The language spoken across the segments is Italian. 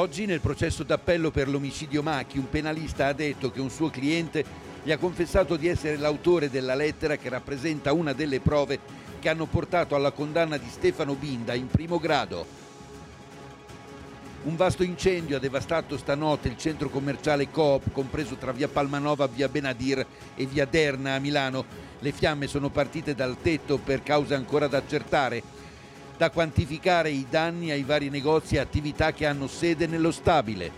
Oggi nel processo d'appello per l'omicidio Macchi un penalista ha detto che un suo cliente gli ha confessato di essere l'autore della lettera che rappresenta una delle prove che hanno portato alla condanna di Stefano Binda in primo grado. Un vasto incendio ha devastato stanotte il centro commerciale Coop, compreso tra via Palmanova, via Benadir e via Derna a Milano. Le fiamme sono partite dal tetto per cause ancora da accertare da quantificare i danni ai vari negozi e attività che hanno sede nello stabile.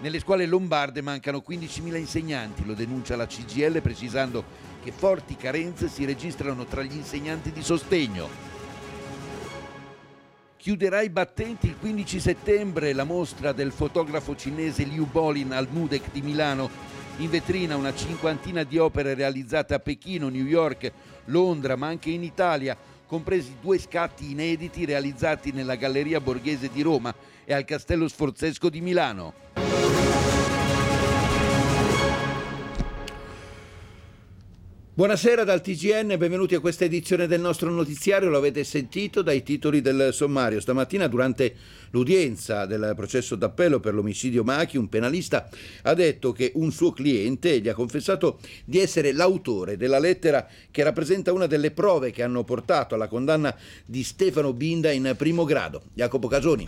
Nelle scuole lombarde mancano 15.000 insegnanti, lo denuncia la CGL precisando che forti carenze si registrano tra gli insegnanti di sostegno. Chiuderà i battenti il 15 settembre la mostra del fotografo cinese Liu Bolin al Mudec di Milano in vetrina una cinquantina di opere realizzate a Pechino, New York, Londra, ma anche in Italia, compresi due scatti inediti realizzati nella Galleria Borghese di Roma e al Castello Sforzesco di Milano. Buonasera dal TGN, benvenuti a questa edizione del nostro notiziario. Lo avete sentito dai titoli del sommario. Stamattina, durante l'udienza del processo d'appello per l'omicidio Machi, un penalista ha detto che un suo cliente gli ha confessato di essere l'autore della lettera che rappresenta una delle prove che hanno portato alla condanna di Stefano Binda in primo grado. Jacopo Casoni.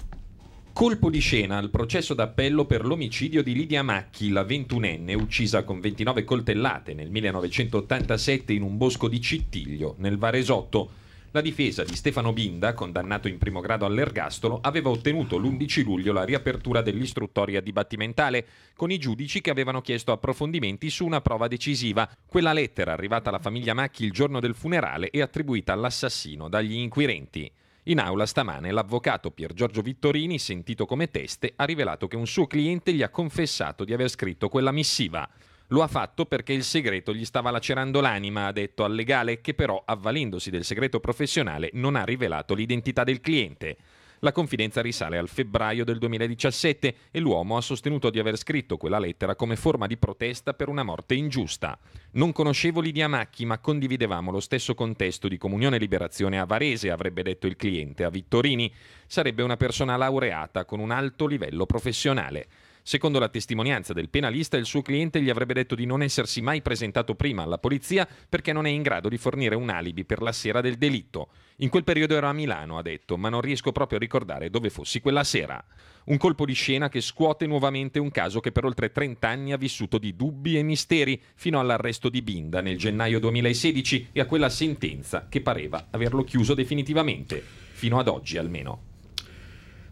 Colpo di scena al processo d'appello per l'omicidio di Lidia Macchi, la 21enne, uccisa con 29 coltellate nel 1987 in un bosco di Cittiglio, nel Varesotto. La difesa di Stefano Binda, condannato in primo grado all'ergastolo, aveva ottenuto l'11 luglio la riapertura dell'istruttoria dibattimentale, con i giudici che avevano chiesto approfondimenti su una prova decisiva, quella lettera arrivata alla famiglia Macchi il giorno del funerale e attribuita all'assassino dagli inquirenti. In aula stamane l'avvocato Pier Giorgio Vittorini, sentito come teste, ha rivelato che un suo cliente gli ha confessato di aver scritto quella missiva. Lo ha fatto perché il segreto gli stava lacerando l'anima, ha detto al legale, che però, avvalendosi del segreto professionale, non ha rivelato l'identità del cliente. La confidenza risale al febbraio del 2017 e l'uomo ha sostenuto di aver scritto quella lettera come forma di protesta per una morte ingiusta. Non conoscevo Lidia Macchi, ma condividevamo lo stesso contesto di comunione e liberazione a Varese, avrebbe detto il cliente, a Vittorini. Sarebbe una persona laureata con un alto livello professionale. Secondo la testimonianza del penalista, il suo cliente gli avrebbe detto di non essersi mai presentato prima alla polizia perché non è in grado di fornire un alibi per la sera del delitto. In quel periodo ero a Milano, ha detto, ma non riesco proprio a ricordare dove fossi quella sera. Un colpo di scena che scuote nuovamente un caso che per oltre 30 anni ha vissuto di dubbi e misteri fino all'arresto di Binda nel gennaio 2016 e a quella sentenza che pareva averlo chiuso definitivamente, fino ad oggi almeno.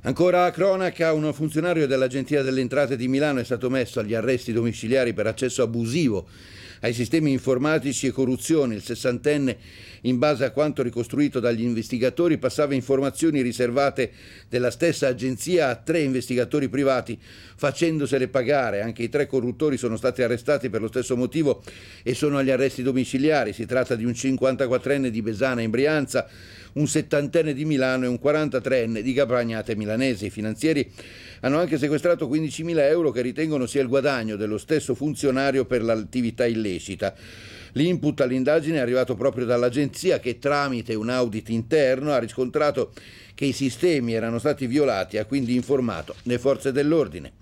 Ancora a cronaca, un funzionario dell'Agenzia delle Entrate di Milano è stato messo agli arresti domiciliari per accesso abusivo ai sistemi informatici e corruzione. Il sessantenne in base a quanto ricostruito dagli investigatori, passava informazioni riservate della stessa agenzia a tre investigatori privati, facendosele pagare. Anche i tre corruttori sono stati arrestati per lo stesso motivo e sono agli arresti domiciliari. Si tratta di un 54enne di Besana in Brianza, un 70enne di Milano e un 43enne di Capragnate milanese. I finanzieri hanno anche sequestrato 15.000 euro che ritengono sia il guadagno dello stesso funzionario per l'attività illecita. L'input all'indagine è arrivato proprio dall'agenzia che tramite un audit interno ha riscontrato che i sistemi erano stati violati e ha quindi informato le forze dell'ordine.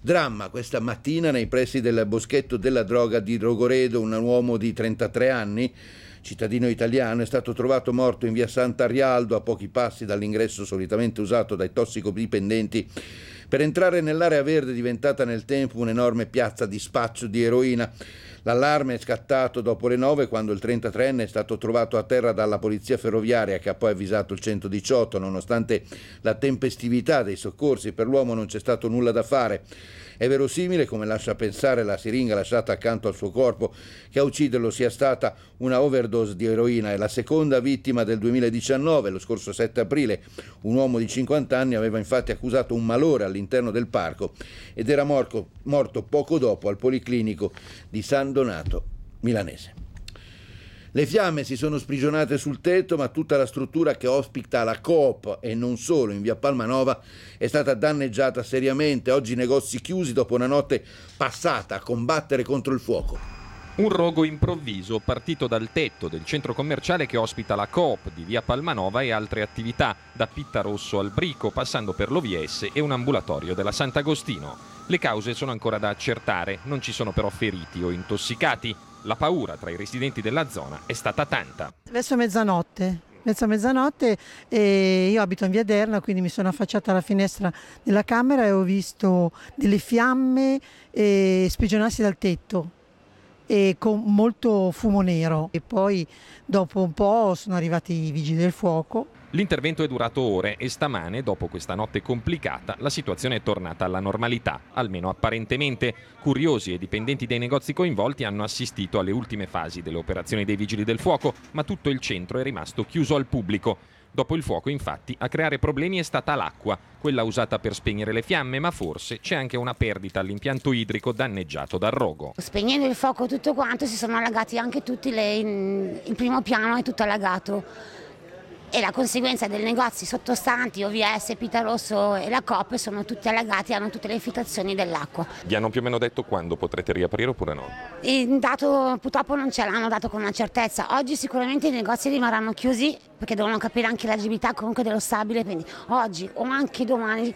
Dramma questa mattina nei pressi del boschetto della droga di Drogoredo, un uomo di 33 anni, cittadino italiano, è stato trovato morto in via Santa Sant'Arialdo a pochi passi dall'ingresso solitamente usato dai tossicodipendenti per entrare nell'area verde diventata nel tempo un'enorme piazza di spaccio di eroina. L'allarme è scattato dopo le 9 quando il 33enne è stato trovato a terra dalla polizia ferroviaria che ha poi avvisato il 118. Nonostante la tempestività dei soccorsi per l'uomo non c'è stato nulla da fare. È verosimile, come lascia pensare la siringa lasciata accanto al suo corpo, che a ucciderlo sia stata una overdose di eroina. È la seconda vittima del 2019, lo scorso 7 aprile. Un uomo di 50 anni aveva infatti accusato un malore all'interno del parco ed era morto, morto poco dopo al policlinico di San abbandonato milanese. Le fiamme si sono sprigionate sul tetto, ma tutta la struttura che ospita la Coop e non solo in via Palmanova è stata danneggiata seriamente. Oggi negozi chiusi dopo una notte passata a combattere contro il fuoco. Un rogo improvviso partito dal tetto del centro commerciale che ospita la Coop di via Palmanova e altre attività, da Pitta Rosso al Brico, passando per l'OVS e un ambulatorio della Sant'Agostino. Le cause sono ancora da accertare, non ci sono però feriti o intossicati. La paura tra i residenti della zona è stata tanta. Verso mezzanotte mezza mezzanotte e io abito in via Derna, quindi mi sono affacciata alla finestra della camera e ho visto delle fiamme eh, sprigionarsi dal tetto e con molto fumo nero e poi dopo un po' sono arrivati i vigili del fuoco L'intervento è durato ore e stamane, dopo questa notte complicata, la situazione è tornata alla normalità, almeno apparentemente. Curiosi e dipendenti dei negozi coinvolti hanno assistito alle ultime fasi delle operazioni dei vigili del fuoco, ma tutto il centro è rimasto chiuso al pubblico. Dopo il fuoco, infatti, a creare problemi è stata l'acqua, quella usata per spegnere le fiamme, ma forse c'è anche una perdita all'impianto idrico danneggiato dal rogo. Spegnendo il fuoco tutto quanto si sono allagati anche tutti le, il primo piano è tutto allagato e la conseguenza dei negozi sottostanti, OVS, Pita Rosso e la COP sono tutti allagati e hanno tutte le infiltrazioni dell'acqua. Vi hanno più o meno detto quando potrete riaprire oppure no? Il dato purtroppo non ce l'hanno dato con una certezza, oggi sicuramente i negozi rimarranno chiusi perché devono capire anche l'agibilità comunque dello stabile, quindi oggi o anche domani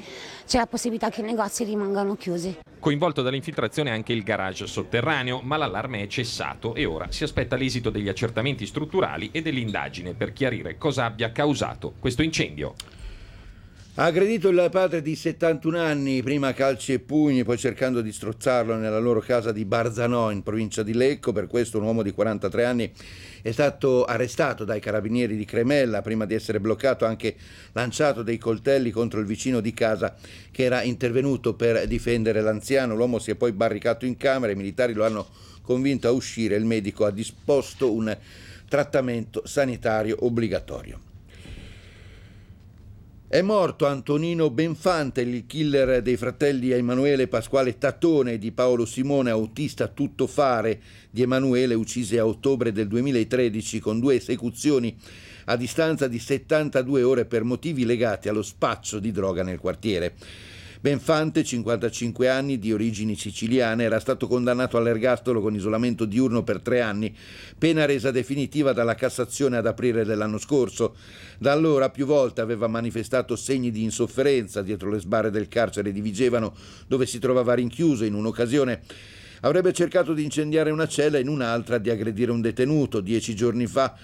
c'è la possibilità che i negozi rimangano chiusi. Coinvolto dall'infiltrazione anche il garage sotterraneo, ma l'allarme è cessato e ora si aspetta l'esito degli accertamenti strutturali e dell'indagine per chiarire cosa abbia ha causato questo incendio. Ha aggredito il padre di 71 anni, prima calci e pugni, poi cercando di strozzarlo nella loro casa di Barzanò, in provincia di Lecco. Per questo un uomo di 43 anni è stato arrestato dai carabinieri di Cremella, prima di essere bloccato ha anche lanciato dei coltelli contro il vicino di casa che era intervenuto per difendere l'anziano. L'uomo si è poi barricato in camera, i militari lo hanno convinto a uscire, il medico ha disposto un trattamento sanitario obbligatorio. È morto Antonino Benfante, il killer dei fratelli Emanuele Pasquale Tattone e di Paolo Simone, autista tuttofare di Emanuele, uccise a ottobre del 2013 con due esecuzioni a distanza di 72 ore per motivi legati allo spaccio di droga nel quartiere. Benfante, 55 anni, di origini siciliane, era stato condannato all'ergastolo con isolamento diurno per tre anni, pena resa definitiva dalla Cassazione ad aprile dell'anno scorso. Da allora più volte aveva manifestato segni di insofferenza dietro le sbarre del carcere di Vigevano, dove si trovava rinchiuso in un'occasione. Avrebbe cercato di incendiare una cella e in un'altra di aggredire un detenuto dieci giorni fa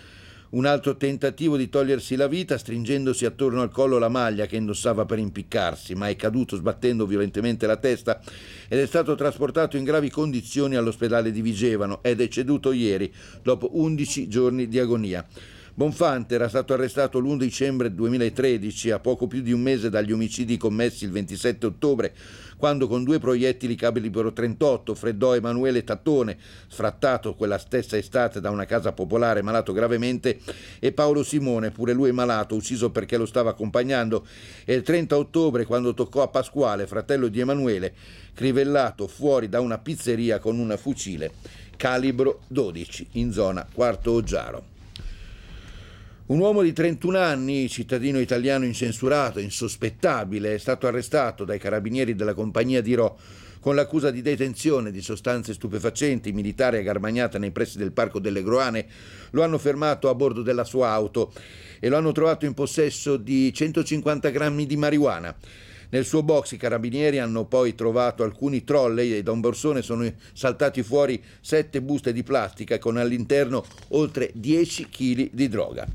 un altro tentativo di togliersi la vita stringendosi attorno al collo la maglia che indossava per impiccarsi, ma è caduto sbattendo violentemente la testa ed è stato trasportato in gravi condizioni all'ospedale di Vigevano ed è ceduto ieri dopo 11 giorni di agonia. Bonfante era stato arrestato l'1 dicembre 2013, a poco più di un mese dagli omicidi commessi il 27 ottobre, quando con due proiettili calibro 38 freddò Emanuele Tattone, sfrattato quella stessa estate da una casa popolare malato gravemente, e Paolo Simone, pure lui malato, ucciso perché lo stava accompagnando, e il 30 ottobre, quando toccò a Pasquale, fratello di Emanuele, crivellato fuori da una pizzeria con un fucile calibro 12 in zona Quarto Oggiaro. Un uomo di 31 anni, cittadino italiano incensurato, insospettabile, è stato arrestato dai carabinieri della compagnia di Rò con l'accusa di detenzione di sostanze stupefacenti, militare garmagnata nei pressi del parco delle Groane. Lo hanno fermato a bordo della sua auto e lo hanno trovato in possesso di 150 grammi di marijuana. Nel suo box i carabinieri hanno poi trovato alcuni trolley e da un borsone sono saltati fuori sette buste di plastica con all'interno oltre 10 kg di droga.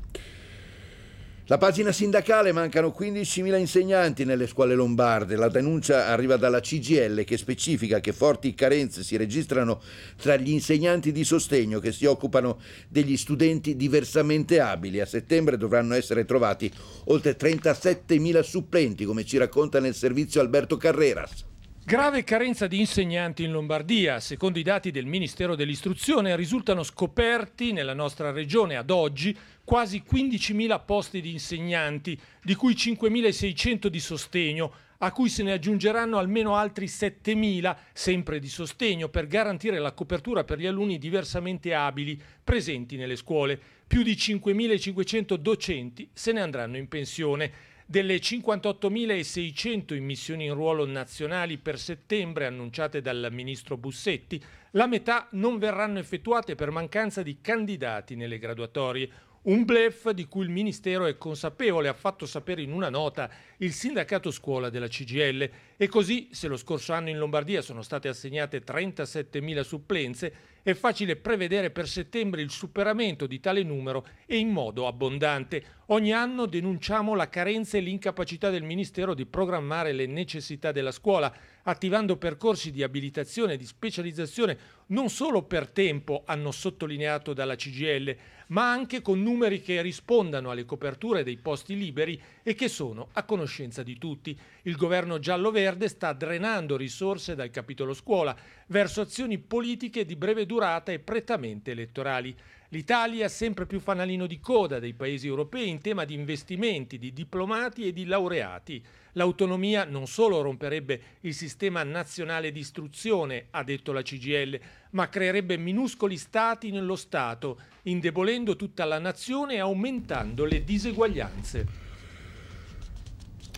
La pagina sindacale mancano 15.000 insegnanti nelle scuole lombarde. La denuncia arriva dalla CGL che specifica che forti carenze si registrano tra gli insegnanti di sostegno che si occupano degli studenti diversamente abili. A settembre dovranno essere trovati oltre 37.000 supplenti, come ci racconta nel servizio Alberto Carreras. Grave carenza di insegnanti in Lombardia. Secondo i dati del Ministero dell'Istruzione risultano scoperti nella nostra regione ad oggi quasi 15.000 posti di insegnanti, di cui 5.600 di sostegno, a cui se ne aggiungeranno almeno altri 7.000 sempre di sostegno per garantire la copertura per gli alunni diversamente abili presenti nelle scuole. Più di 5.500 docenti se ne andranno in pensione. Delle 58.600 immissioni in ruolo nazionali per settembre annunciate dal ministro Bussetti, la metà non verranno effettuate per mancanza di candidati nelle graduatorie, un blef di cui il Ministero è consapevole, ha fatto sapere in una nota il sindacato scuola della CGL. E così, se lo scorso anno in Lombardia sono state assegnate 37.000 supplenze, è facile prevedere per settembre il superamento di tale numero e in modo abbondante. Ogni anno denunciamo la carenza e l'incapacità del Ministero di programmare le necessità della scuola, attivando percorsi di abilitazione e di specializzazione non solo per tempo, hanno sottolineato dalla CGL, ma anche con numeri che rispondano alle coperture dei posti liberi e che sono a conoscenza di tutti. Il governo giallo-verde sta drenando risorse dal capitolo scuola verso azioni politiche di breve durata e prettamente elettorali. L'Italia è sempre più fanalino di coda dei paesi europei in tema di investimenti, di diplomati e di laureati. L'autonomia non solo romperebbe il sistema nazionale di istruzione, ha detto la CGL, ma creerebbe minuscoli stati nello Stato, indebolendo tutta la nazione e aumentando le diseguaglianze.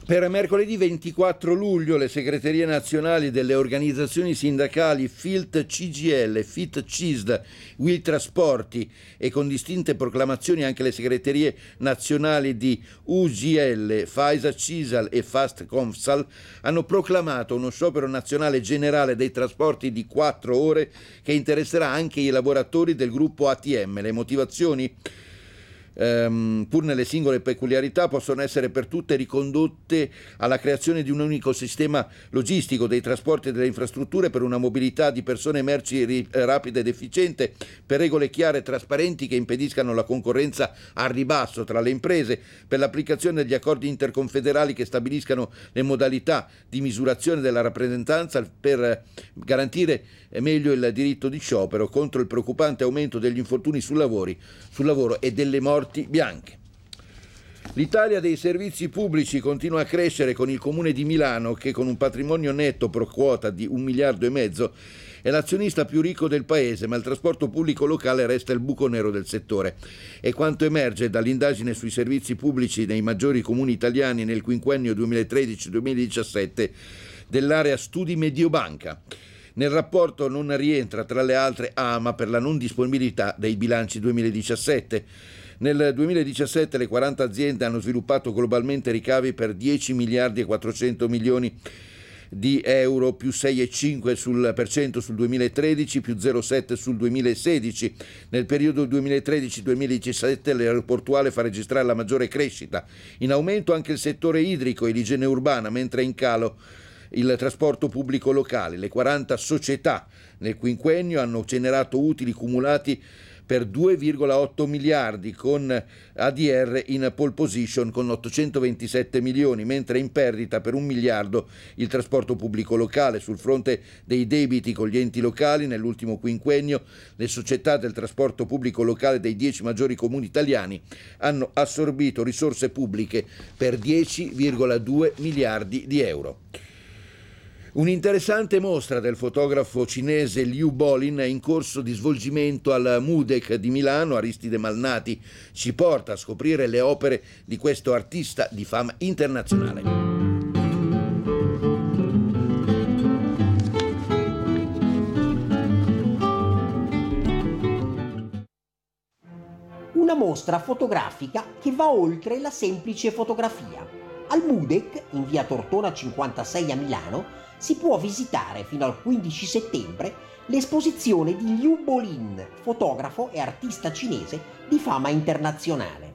Per mercoledì 24 luglio le segreterie nazionali delle organizzazioni sindacali FILT CGL, FIT CISD, WIL Trasporti e con distinte proclamazioni anche le segreterie nazionali di UGL, FISA CISAL e FAST CONFSAL hanno proclamato uno sciopero nazionale generale dei trasporti di 4 ore che interesserà anche i lavoratori del gruppo ATM. Le motivazioni? ehm, pur nelle singole peculiarità, possono essere per tutte ricondotte alla creazione di un unico sistema logistico dei trasporti e delle infrastrutture per una mobilità di persone e merci ri- eh, rapida ed efficiente, per regole chiare e trasparenti che impediscano la concorrenza al ribasso tra le imprese, per l'applicazione degli accordi interconfederali che stabiliscano le modalità di misurazione della rappresentanza per garantire eh, meglio il diritto di sciopero contro il preoccupante aumento degli infortuni sul lavoro, sul lavoro e delle morti morti bianche. L'Italia dei servizi pubblici continua a crescere con il comune di Milano che con un patrimonio netto pro quota di un miliardo e mezzo è l'azionista più ricco del paese, ma il trasporto pubblico locale resta il buco nero del settore. E quanto emerge dall'indagine sui servizi pubblici nei maggiori comuni italiani nel quinquennio 2013-2017 dell'area Studi Mediobanca. Nel rapporto non rientra tra le altre AMA per la non disponibilità dei bilanci 2017 nel 2017 le 40 aziende hanno sviluppato globalmente ricavi per 10 miliardi e 400 milioni di euro più 6,5% sul, sul 2013 più 0,7 sul 2016 nel periodo 2013-2017 l'aeroportuale fa registrare la maggiore crescita in aumento anche il settore idrico e l'igiene urbana mentre in calo il trasporto pubblico locale le 40 società nel quinquennio hanno generato utili cumulati per 2,8 miliardi con ADR in pole position con 827 milioni, mentre in perdita per un miliardo il trasporto pubblico locale. Sul fronte dei debiti con gli enti locali, nell'ultimo quinquennio le società del trasporto pubblico locale dei 10 maggiori comuni italiani hanno assorbito risorse pubbliche per 10,2 miliardi di euro. Un'interessante mostra del fotografo cinese Liu Bolin è in corso di svolgimento al MUDEC di Milano, Aristide Malnati ci porta a scoprire le opere di questo artista di fama internazionale. Una mostra fotografica che va oltre la semplice fotografia. Al MUDEC, in via Tortona 56 a Milano, si può visitare fino al 15 settembre l'esposizione di Liu Bolin, fotografo e artista cinese di fama internazionale.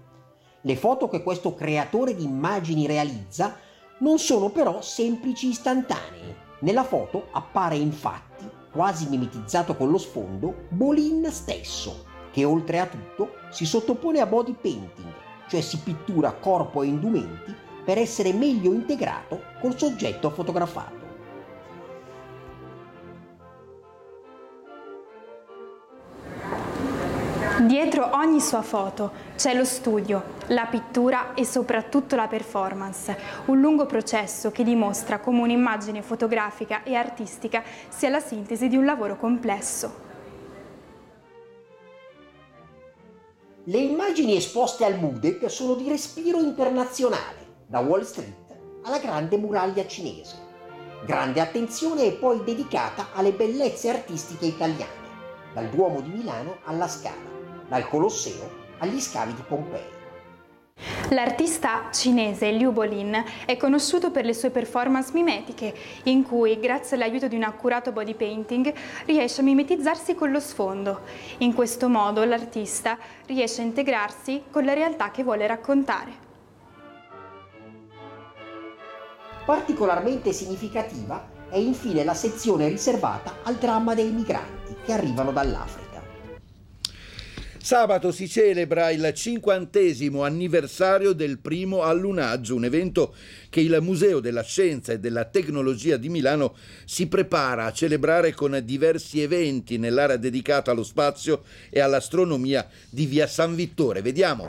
Le foto che questo creatore di immagini realizza non sono però semplici istantanee. Nella foto appare infatti, quasi mimetizzato con lo sfondo, Bolin stesso, che oltre a tutto si sottopone a body painting, cioè si pittura corpo e indumenti per essere meglio integrato col soggetto fotografato. Dietro ogni sua foto c'è lo studio, la pittura e soprattutto la performance, un lungo processo che dimostra come un'immagine fotografica e artistica sia la sintesi di un lavoro complesso. Le immagini esposte al MUDEC sono di respiro internazionale, da Wall Street alla grande muraglia cinese. Grande attenzione è poi dedicata alle bellezze artistiche italiane, dal Duomo di Milano alla Scala dal Colosseo agli scavi di Pompei. L'artista cinese Liu Bolin è conosciuto per le sue performance mimetiche, in cui, grazie all'aiuto di un accurato body painting, riesce a mimetizzarsi con lo sfondo. In questo modo l'artista riesce a integrarsi con la realtà che vuole raccontare. Particolarmente significativa è infine la sezione riservata al dramma dei migranti che arrivano dall'Africa. Sabato si celebra il cinquantesimo anniversario del primo allunaggio, un evento che il Museo della Scienza e della Tecnologia di Milano si prepara a celebrare con diversi eventi nell'area dedicata allo spazio e all'astronomia di Via San Vittore. Vediamo.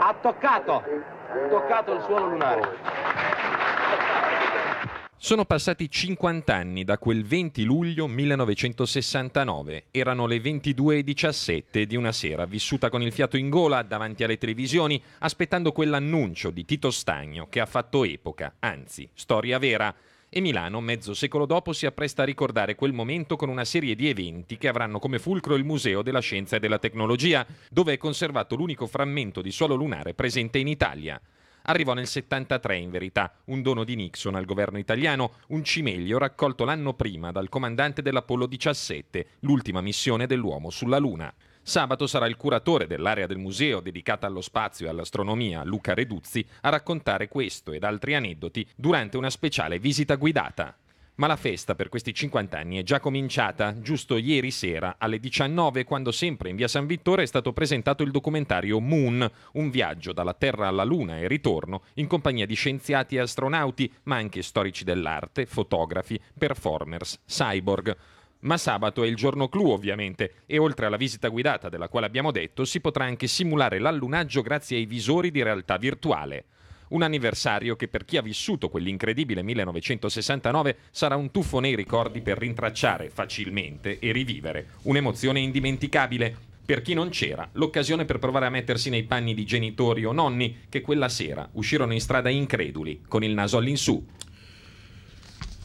Ha toccato, ha toccato il suolo lunare. Sono passati 50 anni da quel 20 luglio 1969. Erano le 22.17 di una sera, vissuta con il fiato in gola davanti alle televisioni, aspettando quell'annuncio di Tito Stagno che ha fatto epoca, anzi, storia vera. E Milano, mezzo secolo dopo, si appresta a ricordare quel momento con una serie di eventi che avranno come fulcro il Museo della Scienza e della Tecnologia, dove è conservato l'unico frammento di suolo lunare presente in Italia arrivò nel 73 in verità, un dono di Nixon al governo italiano, un cimelio raccolto l'anno prima dal comandante dell'Apollo 17, l'ultima missione dell'uomo sulla Luna. Sabato sarà il curatore dell'area del museo dedicata allo spazio e all'astronomia, Luca Reduzzi, a raccontare questo ed altri aneddoti durante una speciale visita guidata. Ma la festa per questi 50 anni è già cominciata, giusto ieri sera alle 19, quando sempre in via San Vittore è stato presentato il documentario Moon, un viaggio dalla Terra alla Luna e ritorno, in compagnia di scienziati e astronauti, ma anche storici dell'arte, fotografi, performers, cyborg. Ma sabato è il giorno clou ovviamente e oltre alla visita guidata della quale abbiamo detto si potrà anche simulare l'allunaggio grazie ai visori di realtà virtuale. Un anniversario che per chi ha vissuto quell'incredibile 1969 sarà un tuffo nei ricordi per rintracciare facilmente e rivivere un'emozione indimenticabile. Per chi non c'era, l'occasione per provare a mettersi nei panni di genitori o nonni che quella sera uscirono in strada increduli, con il naso all'insù,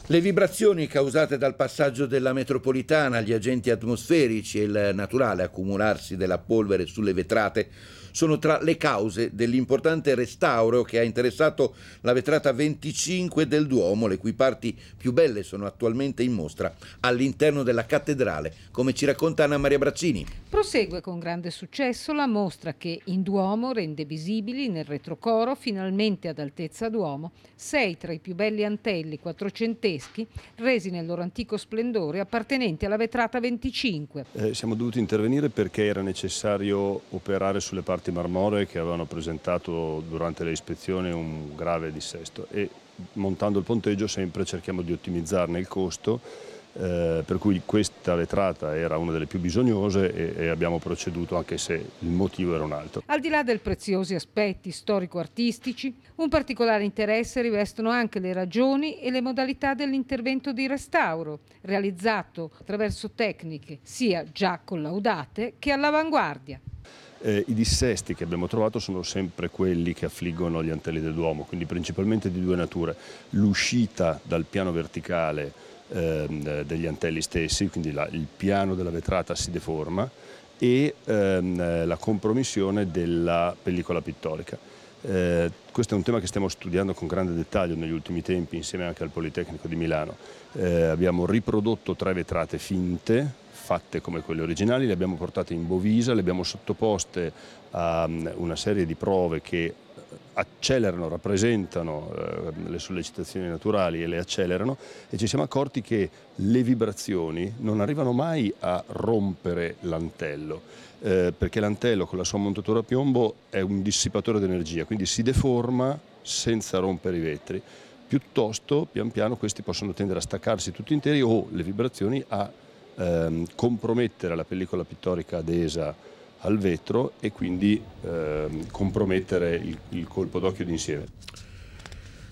le vibrazioni causate dal passaggio della metropolitana, gli agenti atmosferici e il naturale accumularsi della polvere sulle vetrate sono tra le cause dell'importante restauro che ha interessato la vetrata 25 del Duomo, le cui parti più belle sono attualmente in mostra all'interno della cattedrale, come ci racconta Anna Maria Braccini. Prosegue con grande successo la mostra che in Duomo rende visibili nel retrocoro, finalmente ad altezza Duomo, sei tra i più belli antelli quattrocenteschi resi nel loro antico splendore appartenenti alla vetrata 25. Eh, siamo dovuti intervenire perché era necessario operare sulle parti Arti Marmore che avevano presentato durante le ispezioni un grave dissesto e montando il ponteggio sempre cerchiamo di ottimizzarne il costo eh, per cui questa vetrata era una delle più bisognose e, e, abbiamo proceduto anche se il motivo era un altro. Al di là dei preziosi aspetti storico-artistici, un particolare interesse rivestono anche le ragioni e le modalità dell'intervento di restauro, realizzato attraverso tecniche sia già collaudate che all'avanguardia. Eh, I dissesti che abbiamo trovato sono sempre quelli che affliggono gli antelli del Duomo, quindi principalmente di due nature. L'uscita dal piano verticale ehm, degli antelli stessi, quindi la, il piano della vetrata si deforma, e ehm, la compromissione della pellicola pittorica. Eh, questo è un tema che stiamo studiando con grande dettaglio negli ultimi tempi insieme anche al Politecnico di Milano. Eh, abbiamo riprodotto tre vetrate finte fatte come quelle originali, le abbiamo portate in Bovisa, le abbiamo sottoposte a mm, una serie di prove che eh, accelerano, rappresentano eh, le sollecitazioni naturali e le accelerano e ci siamo accorti che le vibrazioni non arrivano mai a rompere l'antello, eh, perché l'antello con la sua montatura a piombo è un dissipatore d'energia, quindi si deforma senza rompere i vetri. Piuttosto, pian piano, questi possono tendere a staccarsi tutti interi o le vibrazioni a ehm, compromettere la pellicola pittorica adesa al vetro e quindi ehm, compromettere il, il colpo d'occhio d'insieme.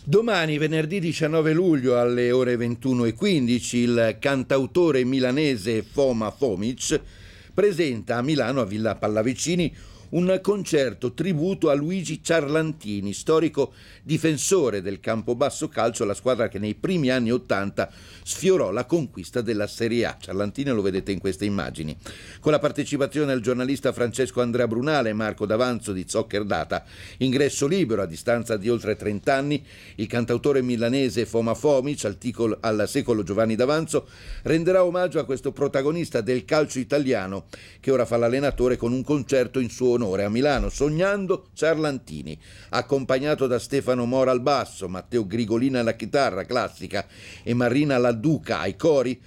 Domani, venerdì 19 luglio alle ore 21.15, il cantautore milanese Foma Fomic presenta a Milano, a Villa Pallavicini, un concerto tributo a Luigi Ciarlantini, storico difensore del Campobasso Calcio, la squadra che nei primi anni Ottanta sfiorò la conquista della Serie A. Ciarlantini lo vedete in queste immagini. Con la partecipazione al giornalista Francesco Andrea Brunale e Marco D'Avanzo di Zocker Data, ingresso libero a distanza di oltre 30 anni, il cantautore milanese Foma Fomic, al secolo Giovanni D'Avanzo, renderà omaggio a questo protagonista del calcio italiano che ora fa l'allenatore con un concerto in suo onore d'onore a Milano sognando Ciarlantini, accompagnato da Stefano Mora al basso, Matteo Grigolina alla chitarra classica e Marina Laduca ai cori,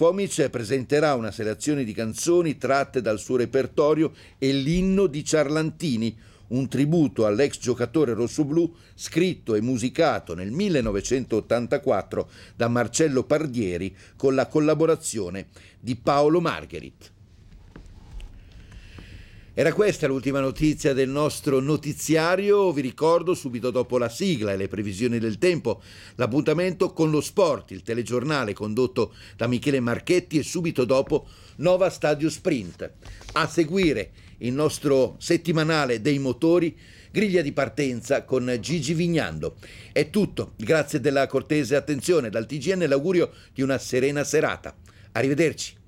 Fomic presenterà una selezione di canzoni tratte dal suo repertorio e l'inno di Ciarlantini, un tributo all'ex giocatore rossoblù scritto e musicato nel 1984 da Marcello Pardieri con la collaborazione di Paolo Margherit. Era questa l'ultima notizia del nostro notiziario, vi ricordo subito dopo la sigla e le previsioni del tempo, l'appuntamento con lo sport, il telegiornale condotto da Michele Marchetti e subito dopo Nova Stadio Sprint. A seguire il nostro settimanale dei motori, griglia di partenza con Gigi Vignando. È tutto, grazie della cortese attenzione, dal TGN l'augurio di una serena serata. Arrivederci.